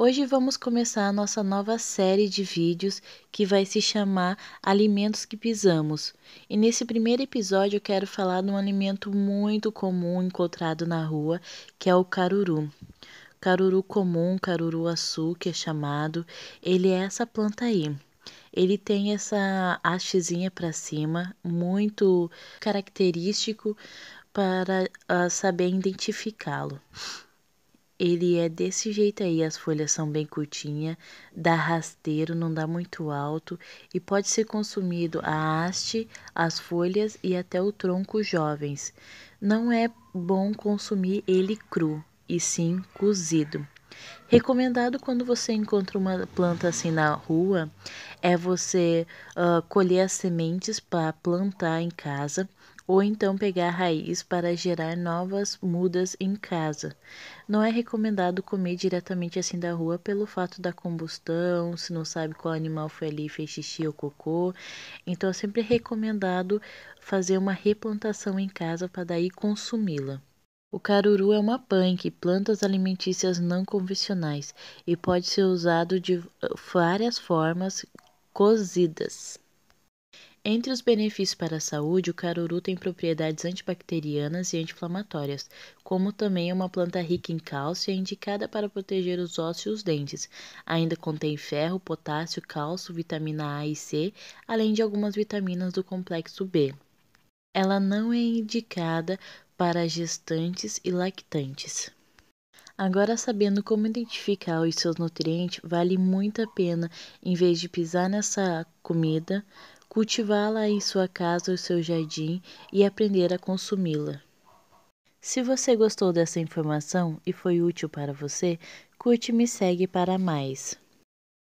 Hoje vamos começar a nossa nova série de vídeos que vai se chamar Alimentos que Pisamos. E nesse primeiro episódio eu quero falar de um alimento muito comum encontrado na rua, que é o caruru. Caruru comum, caruru açúcar que é chamado, ele é essa planta aí. Ele tem essa hastezinha para cima, muito característico para uh, saber identificá-lo. Ele é desse jeito aí, as folhas são bem curtinhas, dá rasteiro, não dá muito alto e pode ser consumido a haste, as folhas e até o tronco jovens. Não é bom consumir ele cru, e sim cozido. Recomendado quando você encontra uma planta assim na rua é você uh, colher as sementes para plantar em casa ou então pegar raiz para gerar novas mudas em casa. Não é recomendado comer diretamente assim da rua pelo fato da combustão, se não sabe qual animal foi ali e fez xixi ou cocô. Então é sempre recomendado fazer uma replantação em casa para daí consumi-la. O caruru é uma punk, plantas alimentícias não convencionais, e pode ser usado de várias formas cozidas. Entre os benefícios para a saúde, o caruru tem propriedades antibacterianas e anti-inflamatórias, como também é uma planta rica em cálcio e é indicada para proteger os ossos e os dentes. Ainda contém ferro, potássio, cálcio, vitamina A e C, além de algumas vitaminas do complexo B. Ela não é indicada para gestantes e lactantes. Agora, sabendo como identificar os seus nutrientes, vale muito a pena, em vez de pisar nessa comida, cultivá-la em sua casa ou seu jardim e aprender a consumi-la. Se você gostou dessa informação e foi útil para você, curte e me segue para mais.